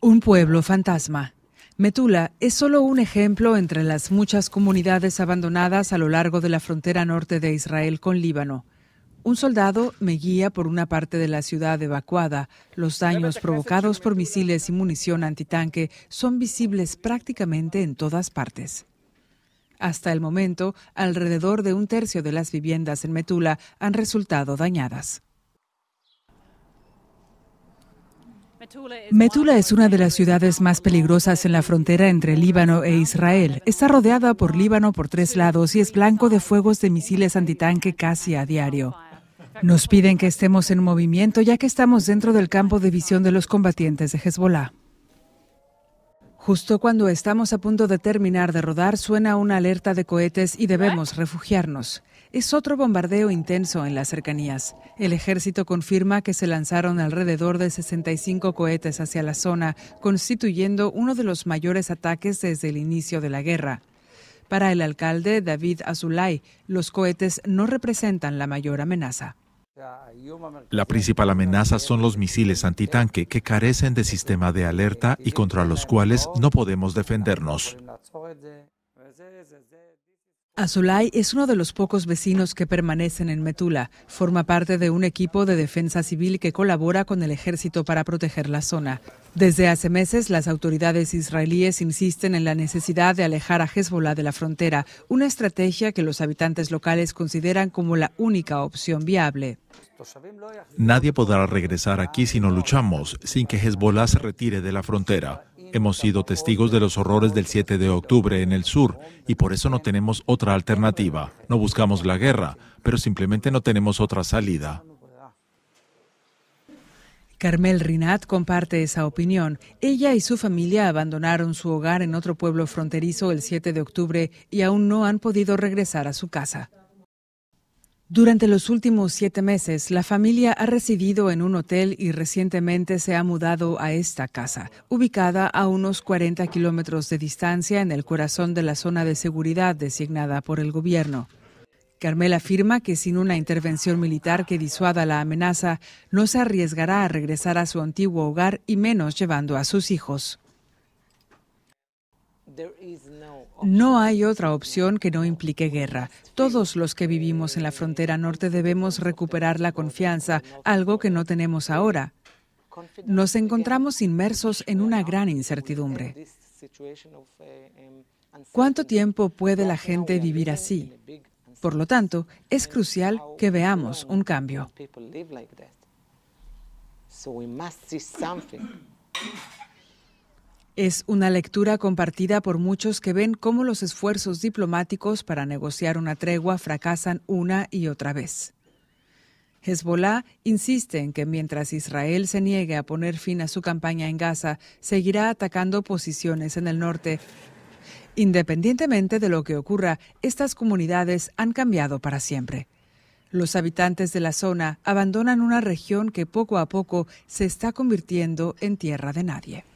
Un pueblo fantasma. Metula es solo un ejemplo entre las muchas comunidades abandonadas a lo largo de la frontera norte de Israel con Líbano. Un soldado me guía por una parte de la ciudad evacuada. Los daños provocados por misiles y munición antitanque son visibles prácticamente en todas partes. Hasta el momento, alrededor de un tercio de las viviendas en Metula han resultado dañadas. Metula es una de las ciudades más peligrosas en la frontera entre Líbano e Israel. Está rodeada por Líbano por tres lados y es blanco de fuegos de misiles antitanque casi a diario. Nos piden que estemos en movimiento ya que estamos dentro del campo de visión de los combatientes de Hezbollah. Justo cuando estamos a punto de terminar de rodar, suena una alerta de cohetes y debemos refugiarnos. Es otro bombardeo intenso en las cercanías. El ejército confirma que se lanzaron alrededor de 65 cohetes hacia la zona, constituyendo uno de los mayores ataques desde el inicio de la guerra. Para el alcalde David Azulay, los cohetes no representan la mayor amenaza. La principal amenaza son los misiles antitanque que carecen de sistema de alerta y contra los cuales no podemos defendernos. Azulay es uno de los pocos vecinos que permanecen en Metula. Forma parte de un equipo de defensa civil que colabora con el ejército para proteger la zona. Desde hace meses, las autoridades israelíes insisten en la necesidad de alejar a Hezbollah de la frontera, una estrategia que los habitantes locales consideran como la única opción viable. Nadie podrá regresar aquí si no luchamos, sin que Hezbollah se retire de la frontera. Hemos sido testigos de los horrores del 7 de octubre en el sur y por eso no tenemos otra alternativa. No buscamos la guerra, pero simplemente no tenemos otra salida. Carmel Rinat comparte esa opinión. Ella y su familia abandonaron su hogar en otro pueblo fronterizo el 7 de octubre y aún no han podido regresar a su casa. Durante los últimos siete meses, la familia ha residido en un hotel y recientemente se ha mudado a esta casa, ubicada a unos 40 kilómetros de distancia en el corazón de la zona de seguridad designada por el gobierno. Carmela afirma que sin una intervención militar que disuada la amenaza, no se arriesgará a regresar a su antiguo hogar y menos llevando a sus hijos. No hay otra opción que no implique guerra. Todos los que vivimos en la frontera norte debemos recuperar la confianza, algo que no tenemos ahora. Nos encontramos inmersos en una gran incertidumbre. ¿Cuánto tiempo puede la gente vivir así? Por lo tanto, es crucial que veamos un cambio. Es una lectura compartida por muchos que ven cómo los esfuerzos diplomáticos para negociar una tregua fracasan una y otra vez. Hezbollah insiste en que mientras Israel se niegue a poner fin a su campaña en Gaza, seguirá atacando posiciones en el norte. Independientemente de lo que ocurra, estas comunidades han cambiado para siempre. Los habitantes de la zona abandonan una región que poco a poco se está convirtiendo en tierra de nadie.